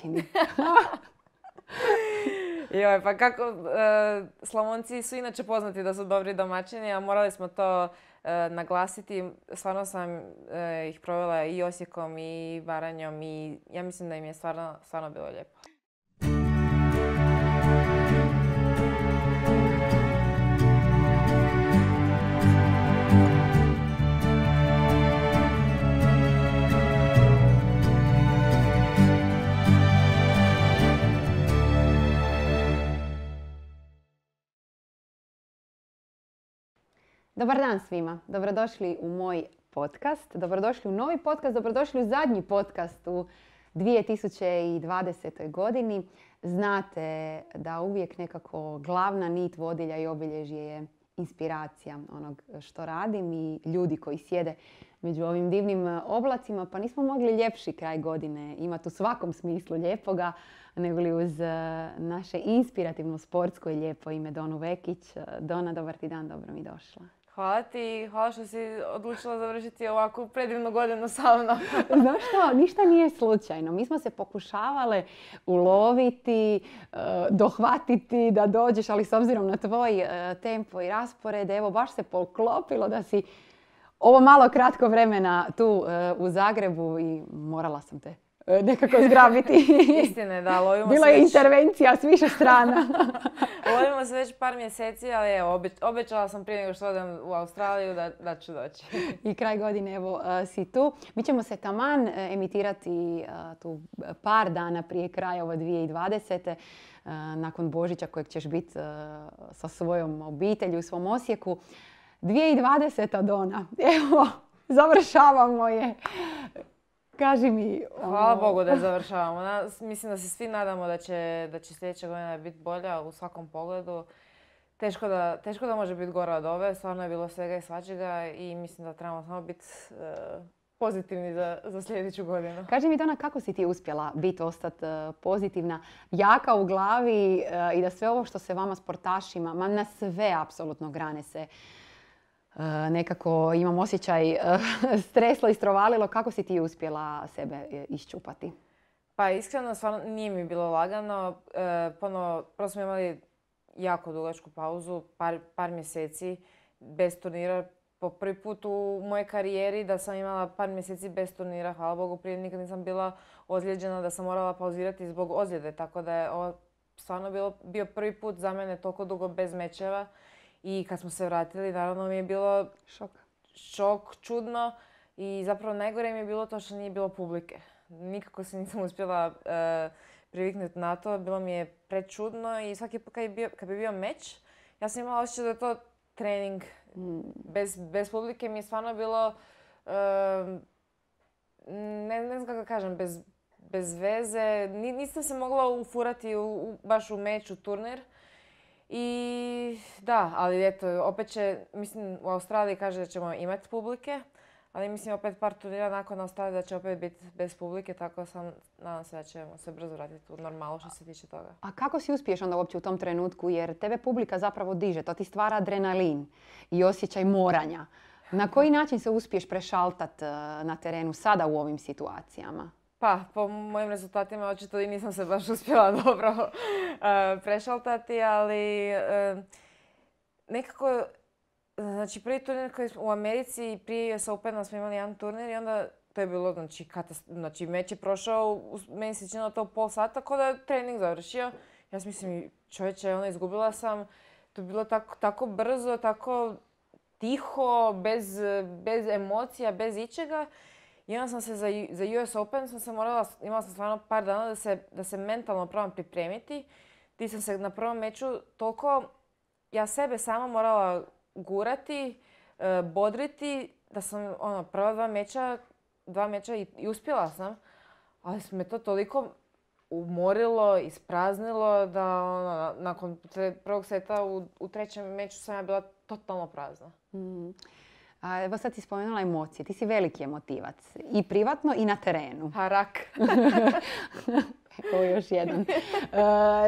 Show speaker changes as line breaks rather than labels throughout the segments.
čini. Joj, pa kako, e, Slavonci su inače poznati da su dobri domaćini, a morali smo to e, naglasiti. Stvarno sam e, ih provela i Osijekom i Baranjom i ja mislim da im je stvarno bilo lijepo.
Dobar dan svima, dobrodošli u moj podcast, dobrodošli u novi podcast, dobrodošli u zadnji podcast u 2020. godini. Znate da uvijek nekako glavna nit vodilja i obilježje je inspiracija onog što radim i ljudi koji sjede među ovim divnim e, oblacima, pa nismo mogli ljepši kraj godine imati u svakom smislu lijepoga, nego li uz e, naše inspirativno sportsko i lijepo ime Donu Vekić. E, Dona, dobar ti dan, dobro mi došla.
Hvala ti hvala što si odlučila završiti ovakvu predivnu godinu sa mnom.
Znaš što, ništa nije slučajno. Mi smo se pokušavale uloviti, dohvatiti da dođeš, ali s obzirom na tvoj tempo i raspored, evo baš se poklopilo da si ovo malo kratko vremena tu e, u Zagrebu i morala sam te e, nekako zgrabiti. Istine,
da, lovimo je
intervencija s više strana.
lovimo se već par mjeseci, ali evo, obećala sam prije nego što odem u Australiju da, ću doći.
I kraj godine, evo, e, si tu. Mi ćemo se taman emitirati tu par dana prije kraja ovo 2020. Nakon Božića kojeg ćeš biti sa svojom obitelju, u svom Osijeku. 2020. Dona, evo, završavamo je. Kaži mi... Hvala ono- Bogu da
završavamo. mislim da se svi nadamo da će, da sljedeća godina biti bolja u svakom pogledu. Teško da, može biti gora od ove. Stvarno je bilo svega i svačega i mislim da trebamo samo biti eh, pozitivni za, sljedeću godinu.
Kaži mi Dona, kako si ti uspjela biti, ostati eh, pozitivna, jaka u glavi eh, i da sve ovo što se vama sportašima, ma na sve apsolutno grane se Eh, nekako imam osjećaj eh, streslo i strovalilo. Kako si ti uspjela sebe eh, iščupati?
Pa iskreno, stvarno nije mi bilo lagano. ponovo, prvo smo imali jako dugačku pauzu, par, mjeseci bez turnira. Po prvi put u mojoj karijeri da sam imala par mjeseci bez turnira. Hvala Bogu, prije nikad nisam bila ozlijeđena da sam morala pauzirati zbog ozljede. Tako da je ovo stvarno bilo, bio prvi put za mene toliko dugo bez mečeva. I kad smo se vratili, naravno mi je bilo... Šok. Šok, čudno. I zapravo najgore mi je bilo to što nije bilo publike. Nikako se nisam uspjela e, priviknuti na to. Bilo mi je prečudno i svaki put kad, je bio, kad bi bio meč, ja sam imala osjećaj da je to trening. Mm. Bez, bez publike mi je stvarno bilo... E, ne, ne znam kako kažem, bez, bez veze. Nisam se mogla ufurati u, u, baš u meč, u turnir. I da, ali eto, opet će, mislim u Australiji kaže da ćemo imati publike, ali mislim opet par turnira nakon Australije da će opet biti bez publike, tako sam, nadam se da ćemo se brzo vratiti u normalu što se tiče toga.
A kako si uspiješ onda uopće u tom trenutku, jer tebe publika zapravo diže, to ti stvara adrenalin i osjećaj moranja. Na koji način se uspiješ prešaltat eh, na terenu sada u ovim situacijama?
Pa, po mojim rezultatima očito i nisam se baš uspjela dobro eh, prešaltati, ali eh, nekako, znači prvi turnir koji u Americi i prije US open smo imali jedan turnir i onda to je bilo, znači, katast- znači meč je prošao, meni se činilo to pol sata, tako da je trening završio. Ja sam mislim, čovječe, ona izgubila sam, to je bilo tako, tako brzo, tako tiho, bez, bez emocija, bez ičega. I sam se za, za US Open sam se morala, imala sam stvarno par dana da se, da se mentalno probam pripremiti. Ti sam se na prvom meču toliko ja sebe sama morala gurati, e, bodriti, da sam ono, prva dva meča, dva meča i, i uspjela sam. Ali me to toliko umorilo, ispraznilo da ono, nakon prvog seta u, u trećem meču sam ja bila totalno prazna. Mm. A, evo sad si spomenula emocije. Ti si
veliki emotivac. I privatno i na terenu. Harak. Evo još jedan. E,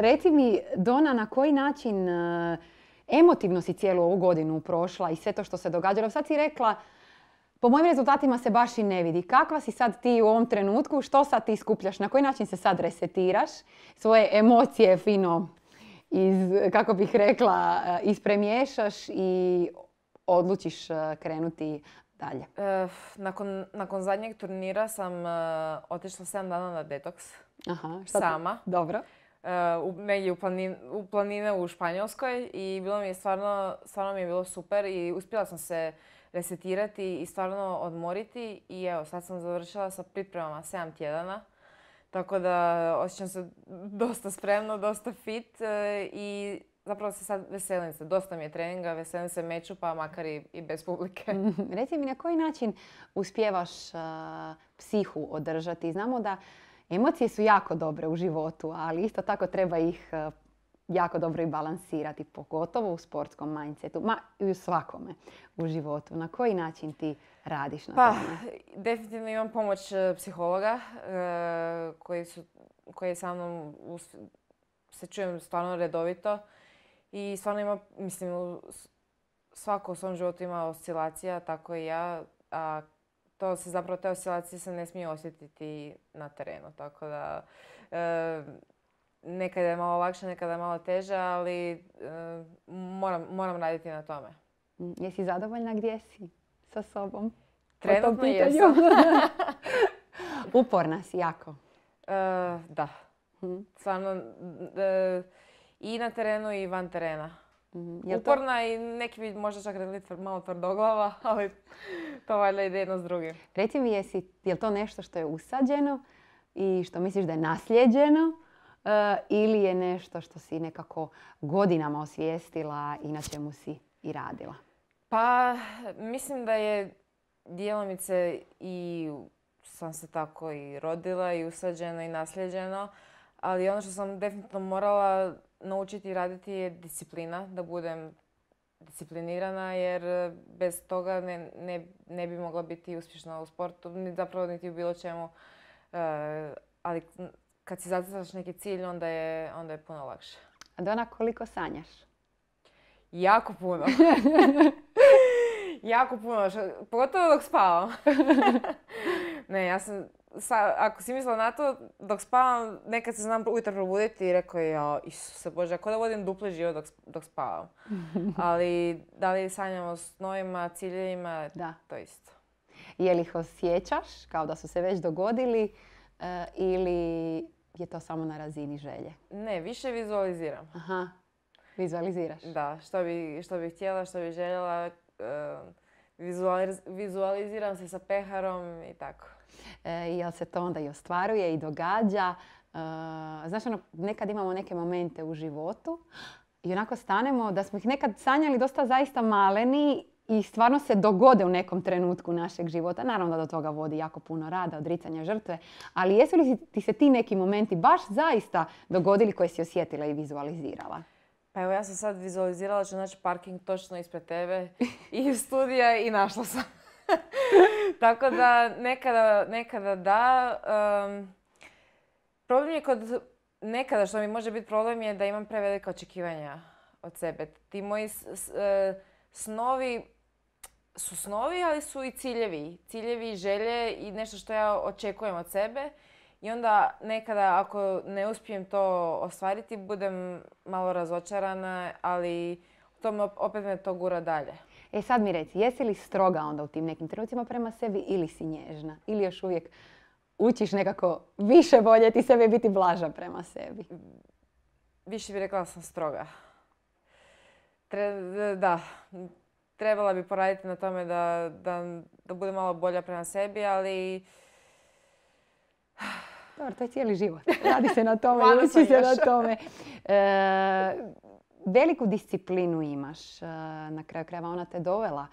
reci mi, Dona, na koji način e, emotivno si cijelu ovu godinu prošla i sve to što se događalo? Sad si rekla, po mojim rezultatima se baš i ne vidi. Kakva si sad ti u ovom trenutku? Što sad ti skupljaš? Na koji način se sad resetiraš? Svoje emocije fino iz, kako bih rekla, e, ispremiješaš i odlučiš e, krenuti dalje?
E, nakon, zadnjeg turnira sam e, otišla 7 dana na detoks.
Aha, šta Sama.
Dobro. u, negdje u, planine u Španjolskoj i bilo mi je stvarno, stvarno mi je bilo super i uspjela sam se resetirati i stvarno odmoriti i evo sad sam završila sa pripremama 7 tjedana. Tako da osjećam se dosta spremno, dosta fit i zapravo se sad veselim se, dosta mi je treninga, veselim se meču pa makar i, bez publike. Mhm.
Reci mi na koji način uspjevaš uh, psihu održati? Znamo da emocije su jako dobre u životu, ali isto tako treba ih uh, jako dobro i balansirati, pogotovo u sportskom mindsetu, ma i u svakome u životu. Na koji način ti radiš na pa,
Definitivno imam pomoć uh, psihologa koji, su, sa mnom se čujem stvarno redovito. I stvarno ima, mislim, svako u svom životu ima oscilacija, tako i ja. A to se zapravo, te oscilacije se ne smije osjetiti na terenu, tako da... E, nekada je malo lakše, nekada je malo teže, ali moram, moram raditi na tome.
Mm, jesi zadovoljna gdje si sa sobom? Trenutno jesam. Uporna si jako.
E, da. Hm. Stvarno, e, i na terenu i van terena. Mhm, Uporna i neki bi možda čak rekli malo tvrdoglava, ali to valjda ide jedno s drugim.
Reci mi, jesi, je li to nešto što je usađeno i što misliš da je nasljeđeno? Eh, ili je nešto što si nekako godinama osvijestila i na čemu si i radila?
Pa, mislim da je djelomice i sam se tako i rodila i usađeno i nasljeđeno, ali ono što sam definitivno morala naučiti raditi je disciplina, da budem disciplinirana jer eh, bez toga ne, ne, ne bi mogla biti uspješna u sportu, ni zapravo niti u bilo čemu. Eh, ali kad si zacrtaš neki cilj, onda je, onda je puno lakše. A Dona, koliko sanjaš? Jako puno. jako puno, pogotovo dok spavam. ne, ja sam sa, ako si mislila na to, dok spavam, nekad se znam ujutro probuditi i rekao ja, Isuse Bože, ako da vodim dupli život dok, dok spavam. Ali da li sanjamo o snovima, ciljevima, da. to isto.
Je li ih osjećaš kao da su se već dogodili eh, ili je to samo na razini želje?
Ne, više vizualiziram. Aha, vizualiziraš. Da, što bi, što htjela, što bi željela. Eh, vizualiziram se sa peharom i tako.
E, i jel se to onda i ostvaruje i događa. E, znaš, ono, nekad imamo neke momente u životu i onako stanemo da smo ih nekad sanjali dosta zaista maleni i stvarno se dogode u nekom trenutku našeg života. Naravno da do toga vodi jako puno rada, odricanja žrtve, ali jesu li ti se ti neki momenti baš zaista dogodili koje si osjetila i vizualizirala?
Pa evo ja sam sad vizualizirala da parking točno ispred tebe i studija i našla sam. Tako da nekada, nekada da. problem je kod nekada što mi može biti problem je da imam prevelika očekivanja od sebe. Ti moji e, snovi su snovi, ali su i ciljevi. Ciljevi želje i nešto što ja očekujem od sebe. I onda nekada ako ne uspijem to ostvariti, budem malo razočarana, ali to opet me to gura dalje.
E sad mi reci, jesi li stroga onda u tim nekim trenucima prema sebi ili si nježna? Ili još uvijek učiš nekako više voljeti sebe i biti blaža prema sebi?
Više bi rekla da sam stroga. da, trebala bi poraditi na tome da, da, da bude malo bolja prema sebi, ali...
to je cijeli život. Radi se na tome, uči se na tome. E, veliku disciplinu imaš. Eh, na kraju krajeva ona te dovela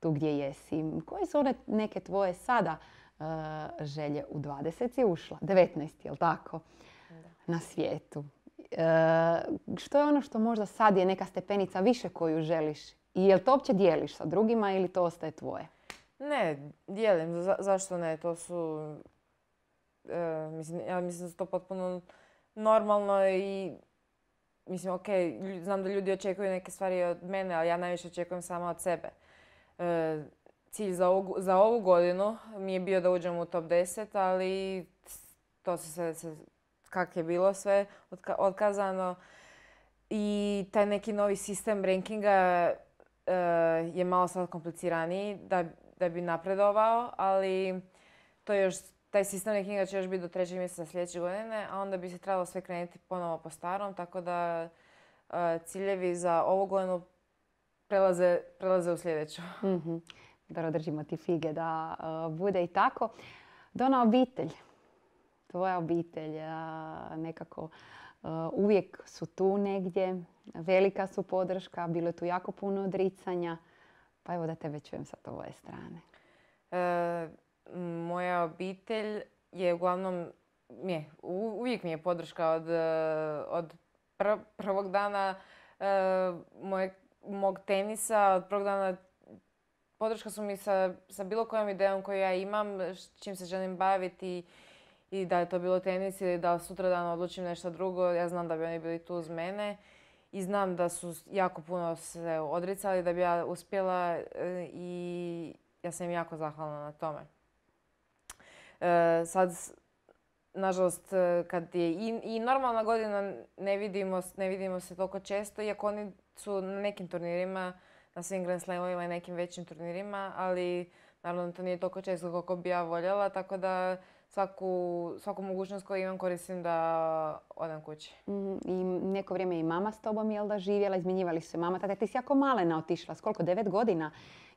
tu gdje jesi. Koje su one neke tvoje sada eh, želje? U 20 je ušla, 19 je tako? Na svijetu. Eh, što je ono što možda sad je neka stepenica više koju želiš? I je to uopće dijeliš sa drugima ili to ostaje tvoje?
Ne, dijelim. zašto ne? To su... mislim, ja mislim da su to potpuno normalno i mislim, ok, znam da ljudi očekuju neke stvari od mene, ali ja najviše očekujem sama od sebe. E, cilj za ovu, godinu mi je bio da uđem u top 10, ali to se, se, kak je bilo sve odkazano. otkazano. I taj neki novi sistem rankinga e, je malo sad kompliciraniji da, da bi napredovao, ali to je još taj sistem knjiga će još biti do trećeg mjeseca sljedeće godine, a onda bi se trebalo sve krenuti ponovo po starom, tako da e, ciljevi za ovu godinu prelaze, u sljedeću.
Mm-hmm. Dobro, držimo ti fige da e, bude i tako. Dona obitelj, tvoja obitelj, e, nekako uvijek su tu negdje, velika su podrška, bilo je tu jako puno odricanja. Pa evo da tebe
čujem sa tvoje strane moja obitelj je uglavnom, je, uvijek mi je podrška od, od prvog dana e, moje, mog tenisa, od prvog dana podrška su mi sa, sa bilo kojom idejom koju ja imam, čim se želim baviti i da je to bilo tenis ili da sutra dan odlučim nešto drugo, ja znam da bi oni bili tu uz mene i znam da su jako puno se odricali da bi ja uspjela e, i ja sam im jako zahvalna na tome. E, sad, nažalost, e, kad je i, i normalna godina ne vidimo, ne vidimo se toliko često, iako oni su na nekim turnirima, na svim Grand Slamovima i nekim većim turnirima, ali naravno to nije toliko često koliko bi ja voljela, tako da svaku, svaku mogućnost koju imam koristim da odem kući.
Mhm, I neko vrijeme i mama s tobom je da živjela, izmjenjivali su se mama, tada ti si jako malena otišla, s koliko, devet godina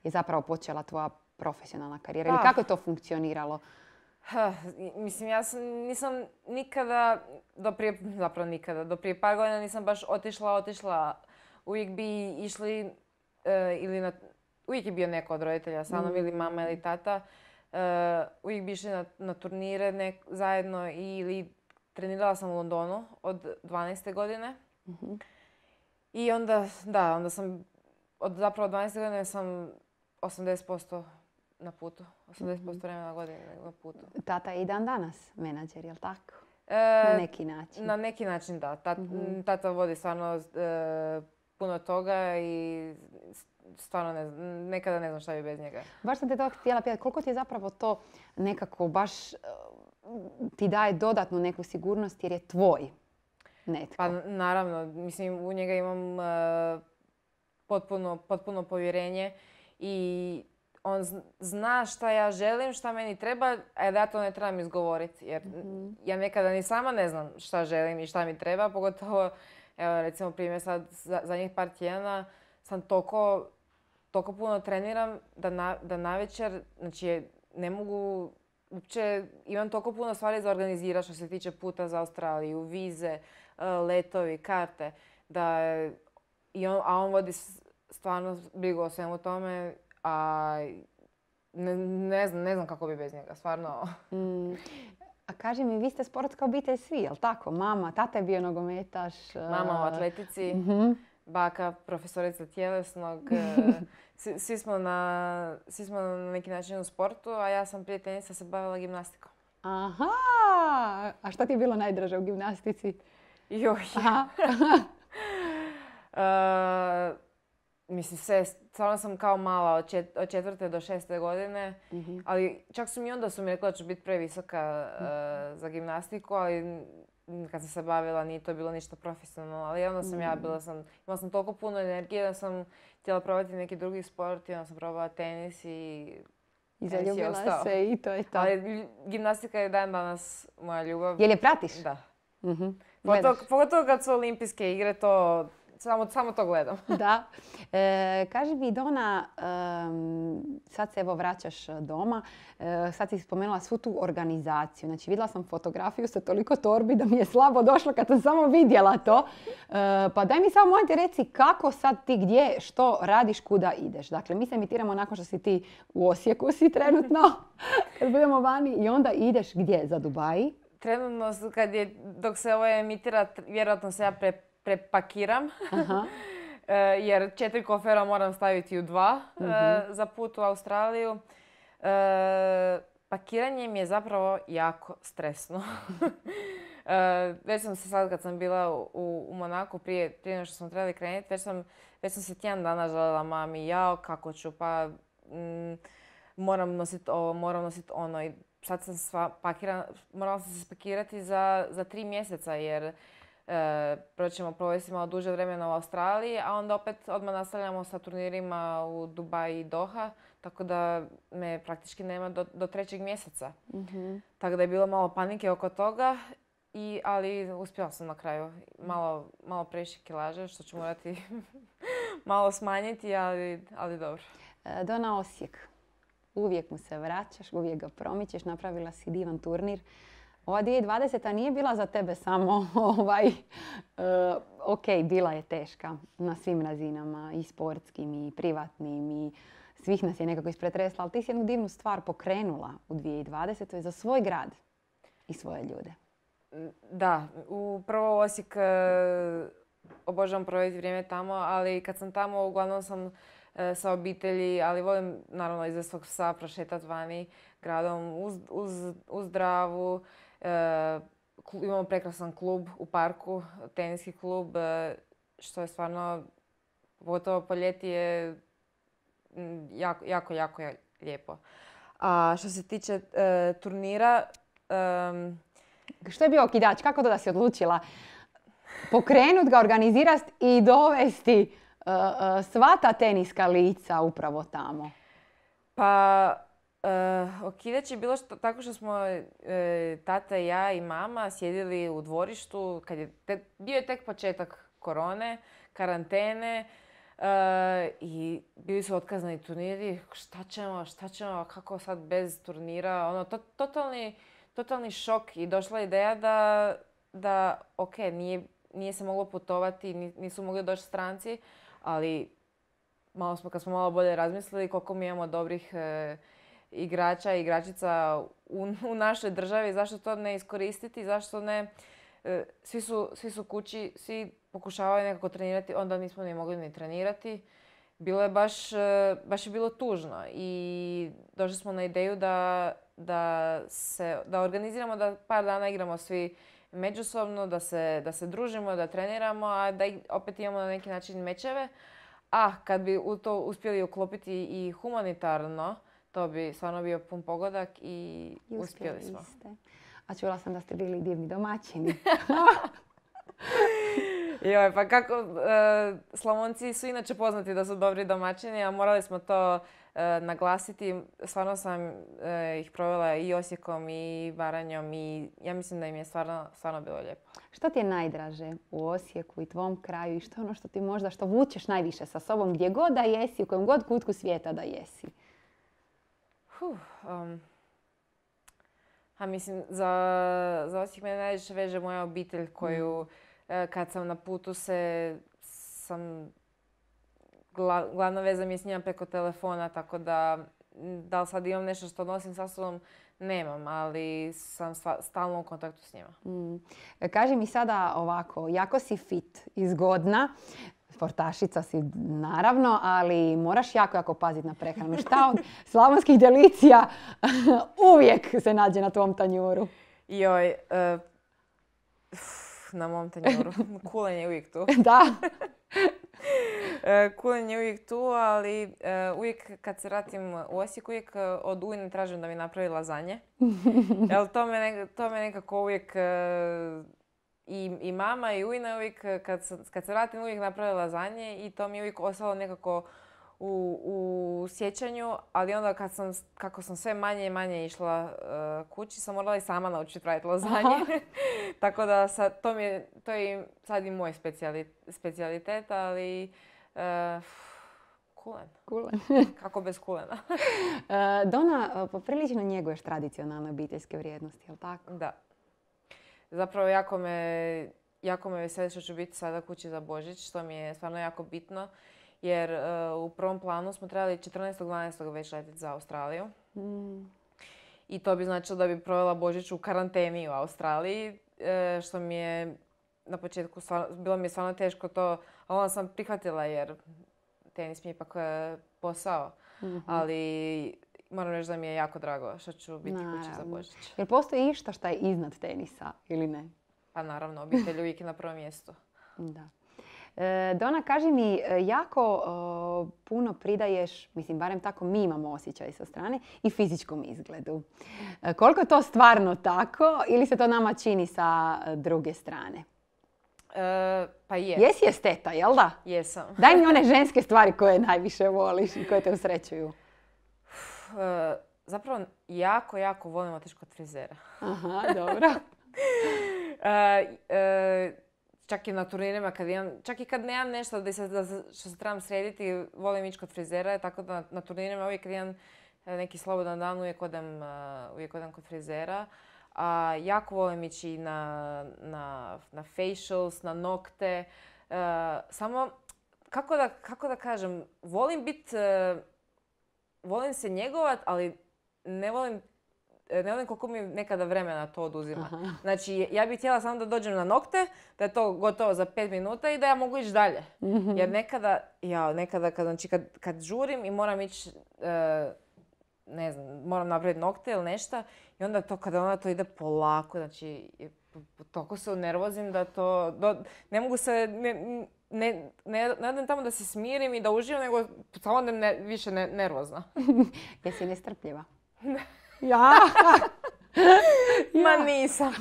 je zapravo počela tvoja profesionalna karijera pa. kako je to funkcioniralo?
Ha, mislim, ja sam, nisam nikada, do prije, zapravo nikada, do prije par godina nisam baš otišla, otišla. Uvijek bi išli uh, ili na, uvijek je bio neko od roditelja sa mnom ili mm. mama ili tata. E, uvijek bi išli na, na turnire zajedno ili trenirala sam u Londonu od 12. godine. Mhm. I onda, da, onda sam, od zapravo 12. godine sam 80% na putu. 80% mm vremena godine na putu.
Tata je i dan danas menadžer, jel tako?
E, na neki način. Na neki način da. Mhm. Tata, vodi stvarno e, puno toga i stvarno nekada ne znam šta bi bez njega.
Baš sam te to htjela pitati. Koliko ti je zapravo to nekako baš e, ti daje dodatnu neku sigurnost jer je tvoj
netko? Pa naravno, mislim u njega imam potpuno povjerenje i on zna šta ja želim, šta meni treba, a da ja to ne trebam izgovoriti. Jer mhm. ja nekada ni sama ne znam šta želim i šta mi treba, pogotovo, evo recimo primjer sad za, njih par tjedana sam toliko, toliko puno treniram da, na, da navečer, znači ne mogu uopće imam toliko puno stvari za organizirati što se tiče puta za Australiju, vize, e, letovi, karte. Da, i a on vodi stvarno brigu o svemu tome a, ne, znam, ne znam kako bi bez njega, stvarno. Mm.
A kaži mi, vi ste sportska obitelj svi, jel tako? Mama,
tata je bio nogometaš. E, Mama u atletici, mhm. baka, profesorica tjelesnog. E, svi, smo na, svi smo na neki način u sportu, a ja sam prije tenisa se bavila gimnastikom. Aha!
A šta ti je bilo najdraže u gimnastici?
Joj! E, mislim, sve, stvarno sam kao mala od, čet, od četvrte do šeste godine, mhm. ali čak su mi onda su mi rekla da ću biti previsoka mhm. e, za gimnastiku, ali kad sam se bavila nije to bilo ništa profesionalno, ali onda sam ja mhm. bila sam, imala sam toliko puno energije da sam htjela probati neki drugi sport i onda sam probala tenis i i zaljubila se i to je to. Ali gimnastika je dan danas moja ljubav. Jel je pratiš? Da. Mm-hmm. pogotovo kad su olimpijske igre, to samo, samo to gledam. da.
E, kaži mi, Dona, e, sad se evo vraćaš e, doma, e, sad si spomenula svu tu organizaciju. Znači, vidjela sam fotografiju sa toliko torbi da mi je slabo došlo kad sam samo vidjela to. E, pa daj mi samo, molim reci kako sad ti gdje, što radiš, kuda ideš. Dakle, mi se emitiramo nakon što si ti u Osijeku si trenutno, kad budemo vani, i onda ideš gdje, za Dubaji?
Trenutno, kad je, dok se ovo emitira, vjerojatno se ja pre prepakiram. Eh, jer četiri kofera moram staviti u dva eh, mhm. za put u Australiju. Eh, pakiranje mi je zapravo jako stresno. Već sam se sad kad sam bila u, Monaku prije, prije nego što smo trebali krenuti, već sam, se tjedan dana žalila mami, jao kako ću, pa mm, moram nositi ovo, moram nositi ono. I sad sam sva pakirana morala sam se spakirati za tri mjeseca jer e, proćemo provesti malo duže vremena u Australiji, a onda opet odmah nastavljamo sa turnirima u Dubai i Doha, tako da me praktički nema do, do trećeg mjeseca. Mhm. Tako da je bilo malo panike oko toga, i, ali uspjela sam na kraju. Malo, malo previše kilaže, što ću morati malo smanjiti, ali, ali dobro. E, Dona Osijek, uvijek mu se vraćaš, uvijek
ga promičeš, napravila si divan turnir ova 2020. nije bila za tebe samo ovaj, e, ok, bila je teška na svim razinama, i sportskim, i privatnim, i svih nas je nekako ispretresla, ali ti si jednu divnu stvar pokrenula u 2020. za svoj grad i svoje ljude.
Da, prvo Osijek e, obožavam provjeti vrijeme tamo, ali kad sam tamo uglavnom sam e, sa obitelji, ali volim naravno iza svog psa prošetati vani gradom uz, zdravu, E, imamo prekrasan klub u parku, teniski klub, e, što je stvarno, pogotovo po ljeti je jako, jako, jako lijepo. A što se tiče e, turnira... Što je bio okidač? Kako to da si odlučila?
Pokrenut ga, organizirati i dovesti sva ta teniska lica upravo tamo?
Pa Uh, okidač je bilo tako što smo eh, tata ja i mama sjedili u dvorištu. Kad je bio je tek početak korone, karantene eh, i bili su otkazani turniri. Šta ćemo, šta ćemo, kako sad bez turnira? Ono, totalni, totalni šok i došla ideja da, da ok, nije, se moglo putovati, nisu mogli doći stranci, ali malo smo, kad smo malo bolje razmislili koliko mi imamo dobrih igrača i igračica u, u našoj državi, zašto to ne iskoristiti, zašto ne... E, svi su, svi su kući, svi pokušavaju nekako trenirati, onda nismo ni mogli ni trenirati. Bilo je baš, e, baš je bilo tužno i došli smo na ideju da, da, se, da organiziramo da par dana igramo svi međusobno, da se, da se družimo, da treniramo, a da opet imamo na neki način mečeve. A kad bi u to uspjeli uklopiti i humanitarno, to bi stvarno bio pun pogodak i uspjeli, smo. Ste. A čula sam da ste bili divni domaćini. Joj, pa kako, e, Slavonci su inače poznati da su dobri domaćini, a morali smo to e, naglasiti. Stvarno sam e, ih provela i Osijekom i Baranjom i ja mislim da im je stvarno, stvarno bilo lijepo. Što ti je
najdraže u Osijeku i tvom kraju i što ono što ti možda, što vučeš najviše sa sobom gdje god da jesi, u kojem god kutku svijeta da jesi?
Huh, um, a mislim, za, za mene najviše veže moja obitelj koju mm. e, kad sam na putu se sam gla, glavna veza mi je s njima preko telefona, tako da da li sad imam nešto što nosim sa sobom, nemam, ali sam stalno u kontaktu s njima.
Mm. E, kaži mi sada ovako, jako si fit i zgodna sportašica si naravno, ali moraš jako, jako paziti na prehranu. Šta od slavonskih delicija uvijek se nađe na tvom tanjuru?
Joj, e, na mom tanjuru. Kulen je uvijek tu. da. E, kulen je uvijek tu, ali e, uvijek kad se ratim u Osijek, uvijek od Ujne tražim da mi napravi lazanje. to me, to me nekako uvijek i, i mama i ujna uvijek, eh, kad, kad se vratim, uvijek za lazanje i to mi je uvijek ostalo nekako u, u sjećanju, ali onda kad sam, kako sam sve manje i manje išla eh, kući, sam morala i sama naučiti praviti lazanje. Tako da to, mi je, to je sad i moj specijalitet, ali uh, kulen. Kulen. kako bez kulena.
Dona, poprilično njeguješ tradicionalne obiteljske vrijednosti, jel tako?
Da. Zapravo jako me, jako me veseli što ću biti sada kući za Božić, što mi je stvarno jako bitno. Jer e, u prvom planu smo trebali 14.12. već letiti za Australiju. Mm. I to bi značilo da bi provela Božić u karanteni u Australiji, e, što mi je na početku stvarno, bilo mi je stvarno teško to, ali onda sam prihvatila jer tenis mi je ipak e, posao. Mhm. Ali moram reći da mi je jako drago što ću biti kući za Božić.
Jer postoji išta šta je iznad tenisa ili
ne? Pa naravno, obitelj uvijek na prvom mjestu.
Da. E, Dona, kaži mi, e, jako e, puno pridaješ, mislim, barem tako mi imamo osjećaj sa strane, i fizičkom izgledu. E, koliko je to stvarno tako ili se to nama čini sa druge strane?
E, pa je. Jesi esteta, jel da? Jesam. Daj mi one
ženske stvari koje najviše voliš i koje te usrećuju.
Eh, zapravo jako, jako volim otići kod frizera. Aha, dobro. Eh, eh, čak i na turnirima kad imam, čak i kad nemam nešto da, što se trebam srediti, volim ići kod frizera, tako da na, turnirima uvijek kad imam neki slobodan dan uvijek odem, kod frizera. A, jako volim ići na, na, na facials, na nokte. samo, kako da, kako da kažem, volim biti volim se njegovat, ali ne volim e, ne volim koliko mi nekada vremena to oduzima. Aha. Znači, ja bih htjela samo da dođem na nokte, da je to gotovo za pet minuta i da ja mogu ići dalje. Mhm. Jer nekada, ja, nekada kad, znači, kad, kad žurim i moram ići, e, ne znam, moram napraviti nokte ili nešto i onda to kada ona to ide polako, znači toliko se nervozim da to... ne mogu se... Ne, ne, ne, tamo da se smirim i da uživam, nego samo odem ne, više ne, nervozna.
Jesi nestrpljiva.
nestrpljiva? ja! Ma nisam.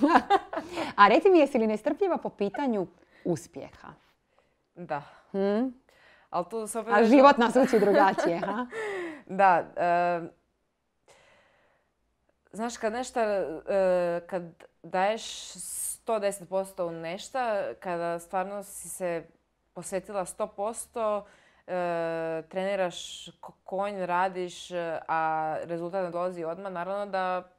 A reći mi, jesi li nestrpljiva po pitanju uspjeha? Da. Hmm?
tu se opet... A život nas uči drugačije, ha? da, e, Znaš, kad nešto, e, kad daješ 110% u nešto, kada stvarno si se posvetila 100%, e, treniraš konj, radiš, a rezultat ne dolazi odmah, naravno da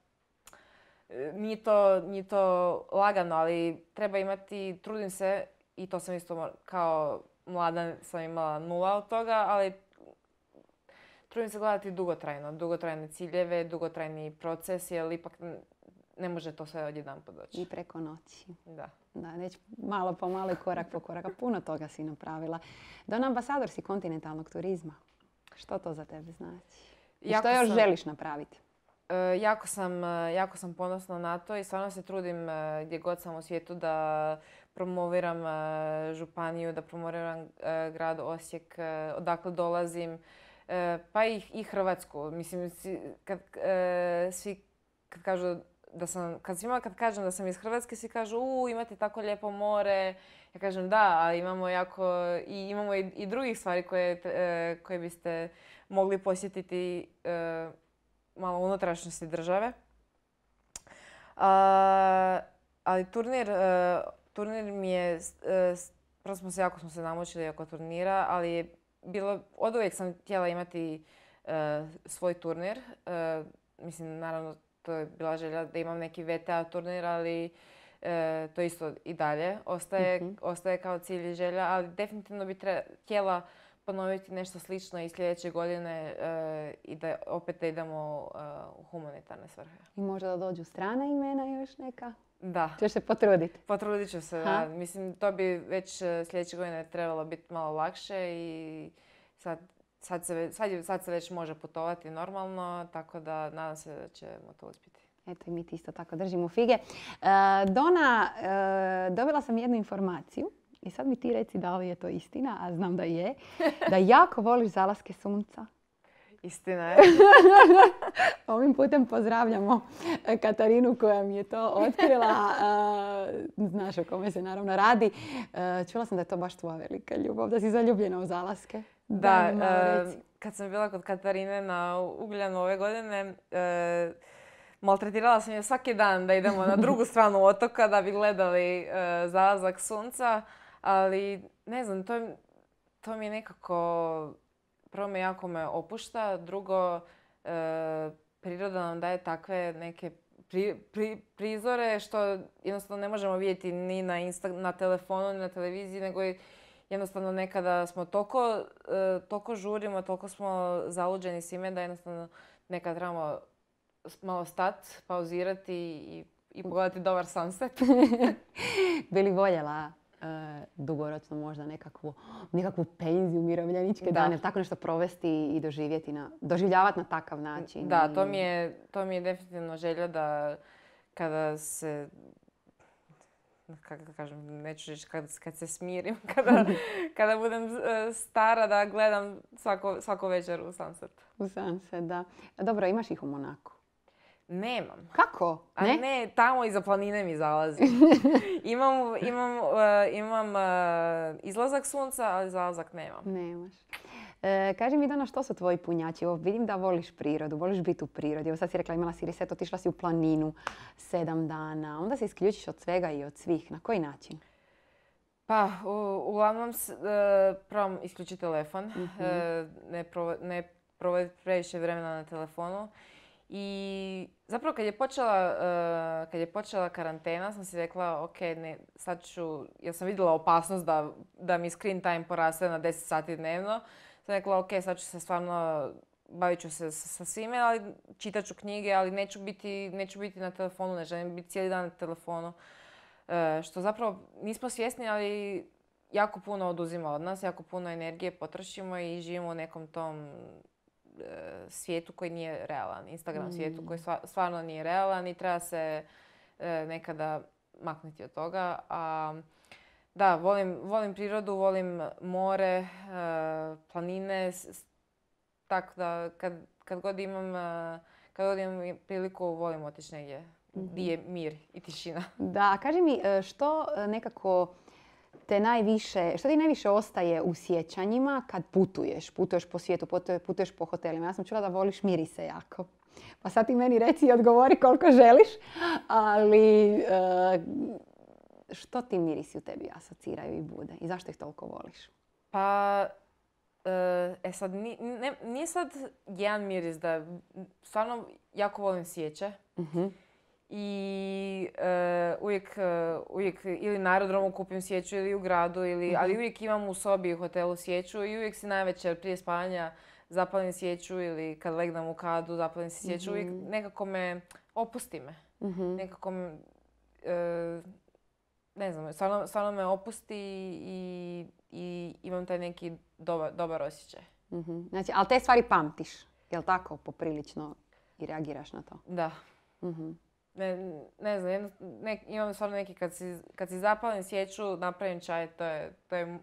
e, to, to, lagano, ali treba imati, trudim se i to sam isto kao mlada sam imala nula od toga, ali trudim se gledati dugotrajno, dugotrajne ciljeve, dugotrajni proces, jer ipak ne može to sve odjedan podoći. I preko noći. Da. Da, već
malo po malo korak po korak, puno toga si napravila. Don ambasador si kontinentalnog turizma. Što to za tebe znači? I što još želiš
napraviti? E, jako sam, e, jako sam ponosna na to i stvarno se trudim e, gdje god sam u svijetu da promoviram županiju, da promoviram grad Osijek, odakle dolazim. E, pa i, i Hrvatsku. Mislim, kad, e, svi da kad kažem da sam iz Hrvatske, svi kažu u imate tako lijepo more. Ja kažem da, ali imamo jako i imamo i, drugih stvari koje, e, koje biste mogli posjetiti malo unutrašnjosti države. ali turnir, turnir mi je, prvo smo se jako smo se namočili oko turnira, ali je bilo, od uvijek sam htjela imati e, svoj turnir. E, mislim, naravno, to je bila želja da imam neki VTA turnir, ali e, to isto i dalje ostaje, mhm. ostaje kao cilj i želja, ali definitivno bi htjela ponoviti nešto slično i sljedeće godine e, i da opet idemo e, u humanitarne svrhe.
I možda da dođu strana imena još neka? Da. Češ se potruditi?
Potrudit ću se, da. Mislim, to bi već e, sljedeće godine trebalo biti malo lakše i sad, sad, se, već može putovati normalno, tako da nadam se da ćemo to uspjeti.
Eto i mi ti isto tako držimo fige. Dona, dobila sam jednu informaciju i sad mi ti reci da li je to istina, a znam da je, da jako voliš zalaske sunca. Istina je. Ovim putem pozdravljamo e, Katarinu koja mi je to otkrila. Znaš o kome se naravno radi. E, čula sam da je to baš tvoja velika ljubav, da si zaljubljena u zalaske. Da, e,
kad sam bila kod Katarine na Ugljanu ove godine, maltretirala sam je svaki dan da idemo na drugu stranu otoka da bi gledali zalazak sunca. Ali, ne znam, to, to mi je nekako... Prvo me jako me opušta, drugo... E, priroda nam daje takve neke pri, prizore što jednostavno ne možemo vidjeti ni na, Insta, na telefonu, ni na televiziji, nego je jednostavno nekada smo toliko, e, žurimo, toliko smo zaluđeni s ime da jednostavno nekad trebamo malo stat, pauzirati i, i pogledati dobar sunset.
Bili voljela E, dugoročno možda nekakvu, nekakvu penziju umirovljeničke dane, tako nešto provesti i doživjeti doživljavati na takav način. Da, to mi
je, to mi je definitivno želja da kada se kako kažem, neću reći kad, se smirim, kada, budem e, stara da gledam svako, svako večer u sunset.
U sunset, da. Dobro, imaš ih u Monaku.
Nemam. Kako? A ne? ne, tamo iza planine mi zalazi. imam, imam, uh, uh, izlazak sunca, ali zalazak nemam.
Nemaš. E, kaži mi danas što su tvoji punjači? Ovo, vidim da voliš prirodu, voliš biti u prirodi. Evo sad si rekla imala si reset, otišla si u planinu sedam dana. Onda se isključiš od svega i od svih. Na koji način?
Pa, u, uglavnom s, e, telefon. Mhm. E, ne, provoditi ne previše vremena na telefonu. I zapravo kad je počela, eh, kad je počela karantena sam si rekla ok, ne, sad ću, jer sam vidjela opasnost da, da mi screen time poraste na 10 sati dnevno. Sam rekla ok, sad ću se stvarno, bavit ću se sa, sa svime, ali čitat ću knjige, ali neću biti, neću biti na telefonu, ne želim biti cijeli dan na telefonu. Uh, što zapravo nismo svjesni, ali jako puno oduzima od nas, jako puno energije potrošimo i živimo u nekom tom E, svijetu koji nije realan, Instagram svijetu mm. koji stvarno nije realan i treba se e, nekada maknuti od toga. da, volim, prirodu, volim more, e, planine, tako da kad, god imam priliku volim otići negdje mhm. gdje je mir i tišina.
Da, kaži mi što nekako te najviše, što ti najviše ostaje u sjećanjima kad putuješ? Putuješ po svijetu, putuješ po hotelima. Ja sam čula da voliš mirise jako. Pa sad ti meni reci i odgovori koliko želiš, ali eh, što ti mirisi u tebi asociraju i bude i zašto ih toliko voliš?
Pa, eh, e sad, nije sad jedan miris da stvarno jako volim sjeće. Mhm i e, uvijek, e, uvijek ili aerodromu kupim sjeću ili u gradu, ili, mhm. ali uvijek imam u sobi u hotelu sjeću i uvijek si navečer prije spavanja zapalim sjeću ili kad legnem u kadu zapalim si sjeću, uvijek mhm. nekako me opusti me. Mhm. Nekako me, ne znam, stvarno, me opusti i, imam taj neki dobar osjećaj.
Znači, ali te stvari pamtiš, jel tako, poprilično i reagiraš na to? Da
ne, ne znam, imam stvarno neki, kad si, kad si zapalim sjeću, napravim čaj, to je, to je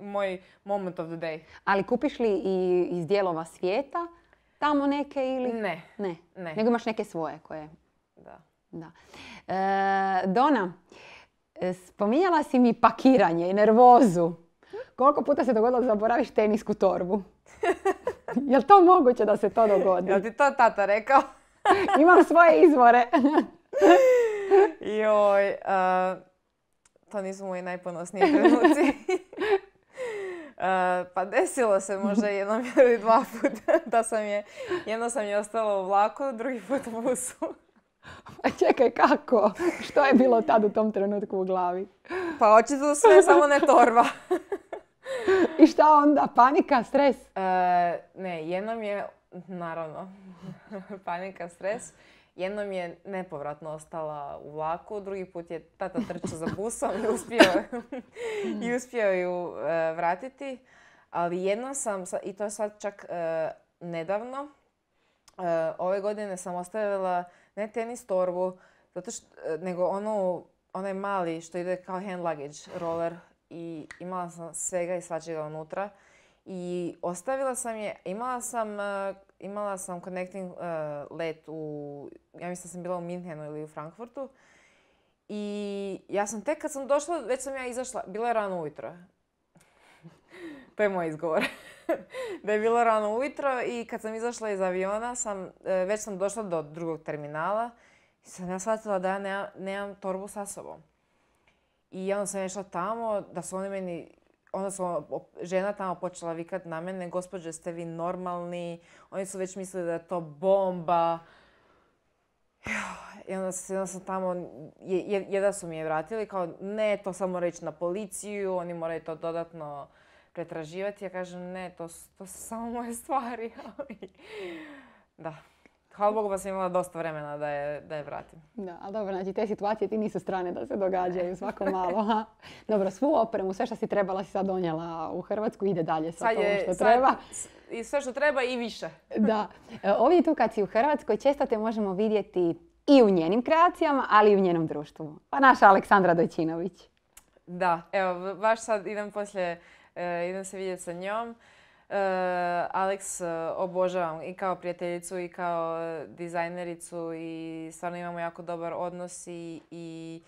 moj moment of the day.
Ali kupiš li i iz dijelova svijeta
tamo neke ili? Ne. Ne, ne. nego imaš
neke svoje koje... Da. da. E, Dona, spominjala si mi pakiranje i nervozu. Koliko puta se dogodilo da zaboraviš tenisku torbu? Jel to moguće da se to dogodi? Jel ti
to tata rekao? Imam svoje izvore. Joj, to nisu moji najponosniji trenuci. pa desilo se možda jednom ili dva puta da sam je, jedno sam je ostala u vlaku, drugi put u busu.
A pa čekaj, kako? Što je bilo tad u tom trenutku u glavi?
Pa očito sve, samo ne torba. I šta onda? Panika, stres? E, ne, jednom je, naravno, panika, stres. Jednom je nepovratno ostala u vlaku, drugi put je tata trčao za busom i uspio, i uspio ju e, vratiti. Ali jednom sam, i to sad čak e, nedavno, e, ove godine sam ostavila ne tenis torbu, nego onu, onaj mali što ide kao hand luggage roller i imala sam svega i svačega unutra. I ostavila sam je, imala sam imala sam connecting uh, let u, ja mislim da sam bila u Minhenu ili u Frankfurtu. I ja sam tek kad sam došla, već sam ja izašla, bilo je rano ujutro. to je moj izgovor. da je bilo rano ujutro i kad sam izašla iz aviona, sam, uh, već sam došla do drugog terminala. I sam ja shvatila da ja nemam, torbu sa sobom. I onda sam išla tamo, da su oni meni onda sam žena tamo počela vikat na mene, gospođe ste vi normalni, oni su već mislili da je to bomba. I onda, tamo, jedan su mi je vratili kao ne, to samo reći na policiju, oni moraju to dodatno pretraživati. Ja kažem ne, to, to su samo moje stvari. da. Hvala Bogu pa sam imala dosta vremena da je, da je vratim.
Da, ali dobro, znači te situacije ti nisu strane da se događaju svako malo. Ha? Dobro, svu opremu, sve što si trebala si sad donijela u Hrvatsku, ide dalje sa što treba.
I sve što treba i više. Da.
E, Ovdje tu kad si u Hrvatskoj često te možemo vidjeti i u njenim kreacijama, ali i u njenom društvu. Pa naša Aleksandra Dojčinović.
Da, evo, baš sad idem poslije, e, idem se vidjeti sa njom. Aleks eh, Alex eh, obožavam i kao prijateljicu i kao eh, dizajnericu i stvarno imamo jako dobar odnos i, i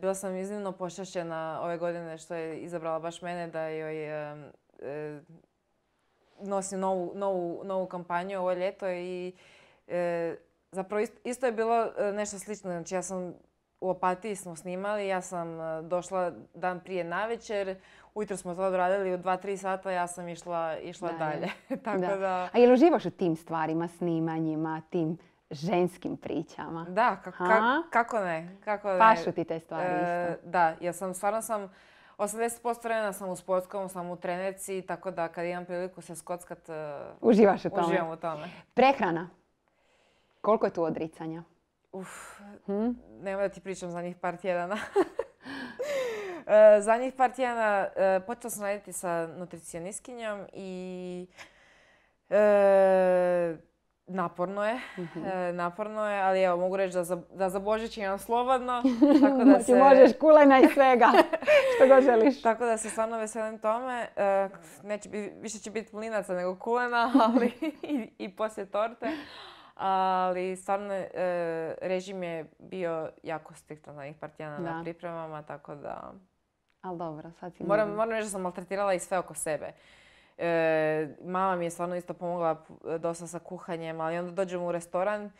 bila sam iznimno pošašćena ove godine što je izabrala baš mene da joj nosim novu, novu, kampanju ovo ljeto i zapravo isto, je bilo nešto slično. Znači ja sam u Opatiji smo snimali, ja sam došla dan prije navečer, ujutro smo to odradili u 2-3 sata, ja sam išla, išla dalje. A jel uživaš
u tim stvarima, snimanjima, tim ženskim pričama? Da,
kako ne. Kako Pašu ti te stvari e, isto. Da, ja sam stvarno sam... 80% vremena sam u sportskom, sam u trenerci, tako da kad imam priliku se skockat... E, uživaš u tome. Uživam u tome.
Prehrana. Koliko je tu odricanja?
Uf, hm? nemoj da ti pričam za njih par tjedana. E, zadnjih par tjedana e, počela sam raditi sa nutricionistkinjom i e, mhm. naporno je, ali evo mogu reći da za, da Božić imam slobodno. Tako da znači, se... možeš
kulena i svega, što god želiš.
Tako da se stvarno veselim tome. Neće više će biti plinaca nego kulena, ali i, poslije torte ali stvarno režim je bio jako striktan na njih partijana na pripremama, tako da ali dobro, sad Moram, moram reći da sam maltretirala i sve oko sebe. E, mama mi je stvarno isto pomogla dosta sa kuhanjem, ali onda dođem u restoran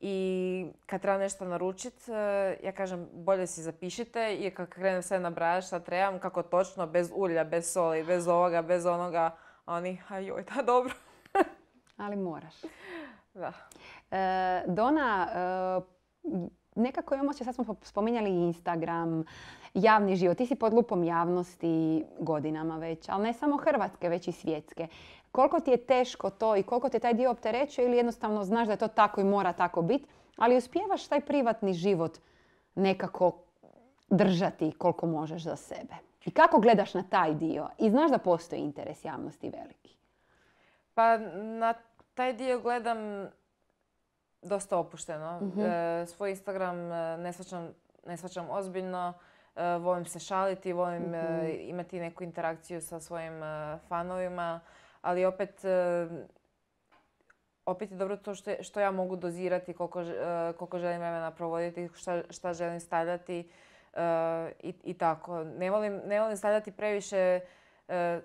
i kad treba nešto naručiti, e, ja kažem bolje si zapišite i kad krenem sve nabrajati šta trebam, kako točno, bez ulja, bez soli, bez ovoga, bez onoga, a oni, a joj, da dobro. ali moraš. E,
Dona, e, nekako imamo, sad smo spominjali Instagram, javni život. Ti si pod lupom javnosti godinama već, ali ne samo Hrvatske, već i svjetske. Koliko ti je teško to i koliko te taj dio opterećuje ili jednostavno znaš da je to tako i mora tako biti, ali uspijevaš taj privatni život nekako držati koliko možeš za sebe. I kako gledaš na taj dio? I znaš da postoji interes javnosti veliki.
Pa na taj dio gledam dosta opušteno. Mhm. E, svoj Instagram e, ne svačam ne ozbiljno. E, volim se šaliti, volim e, mhm. imati neku interakciju sa svojim e, fanovima, ali opet opet je dobro to što, što ja mogu dozirati, koliko, želim vremena provoditi, šta, želim stavljati i, tako. Ne volim, ne volim stavljati previše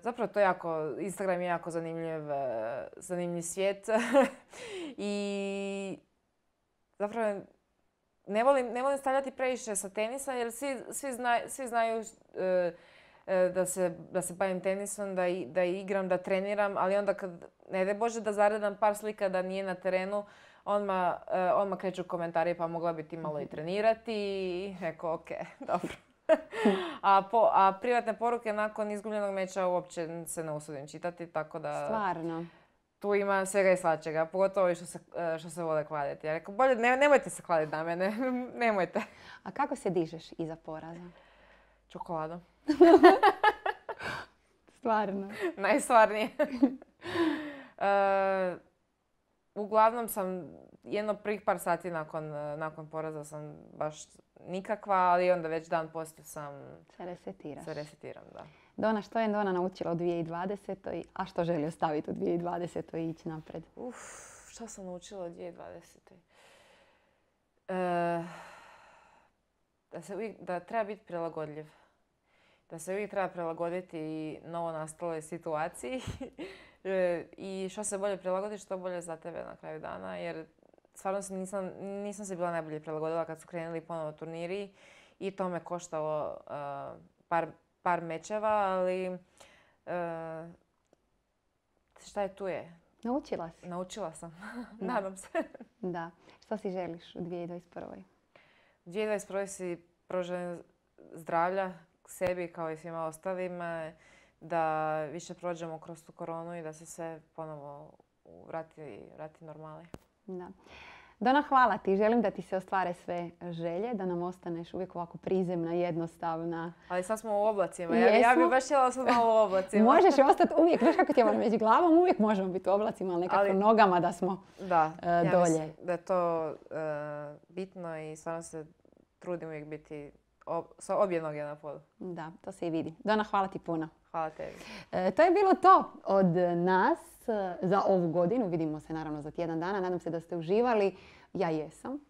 Zapravo to jako, Instagram je jako zanimljiv, zanimljiv svijet i zapravo ne volim, stavljati previše sa tenisa jer svi, znaju e, e, da se, bavim tenisom, da, da igram, da treniram, ali onda kad ne de Bože da zaredam par slika da nije na terenu, odmah, e, kreću komentari pa mogla bi ti malo i mhm. trenirati i rekao ok, dobro. a, a privatne poruke nakon izgubljenog meča uopće se ne usudim čitati, tako da... Stvarno? tu ima svega i svačega, pogotovo što se, e, što se vole kladiti. Ja rekao, bolje ne, nemojte se kladiti na mene, nemojte. A kako se dižeš iza poraza? Čokoladom.
Stvarno.
Najstvarnije. E, uglavnom sam jedno prvih par sati nakon, e, nakon poraza sam baš nikakva, ali onda već dan poslije sam... Se Se resetiram, da.
Dona, što je Dona naučila u 2020. a što želi ostaviti u 2020. i ići napred? Uf,
što sam naučila u 2020. E, da, se da treba biti prilagodljiv. Da se uvijek treba prilagoditi i novo nastale situaciji. E, I što se bolje prilagodiš, što bolje za tebe na kraju dana. Jer stvarno nisam, nisam se bila najbolje prilagodila kad su krenuli ponovo turniri. I to me koštalo e, par par mečeva, ali e, šta je tu je? Naučila si. Naučila sam. Nadam se. da. Što si želiš u 2021. U 2021. si prožen zdravlja sebi kao i svima ostalima, da više prođemo kroz tu koronu i da se sve ponovo vrati, vrati normali.
Da. Dona, hvala ti. Želim da ti se ostvare sve želje, da nam ostaneš uvijek ovako prizemna, jednostavna. Ali sad smo u
oblacima. Ja, ja bih baš htjela sad malo u oblacima. Možeš
ostati uvijek, znaš kako ti ono, među glavom, uvijek možemo biti u oblacima, ali nekako nogama da smo
da, e, dolje. da je to e, bitno i stvarno se trudim uvijek biti s sa obje noge na podu. Da, to se i vidi. Dona, hvala ti puno. Hvala tebi.
E, to je bilo to od nas. E, za ovu godinu. Vidimo se naravno za tjedan dana. Nadam se da ste uživali. Ja jesam. E,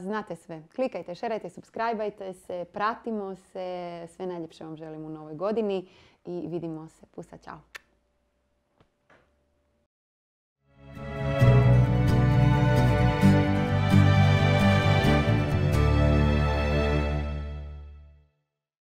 znate sve. Klikajte, šerajte, subscribeajte se, pratimo se. Sve najljepše vam želim u novoj godini i vidimo se. Pusa, čao.